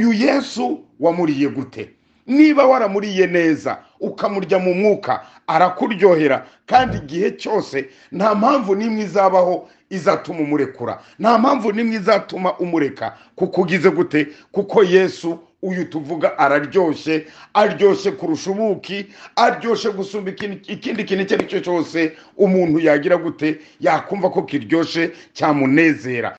uyu yesu wamuriye gute niba waramuriye neza ukamurya mu mwuka arakuryohera kandi igihe cyose nta mpamvu n'imwe izabaho izatuma umurekura nta mpamvu n'imwe izatuma umureka kuko ugize gute kuko yesu uyu tuvuga araryoshye aryoshye kurusha ubuki aryoshye gusumba ikindi kintu icyo ari cyo cyose umuntu yagira gute yakumva ko kiryoshye cyamunezera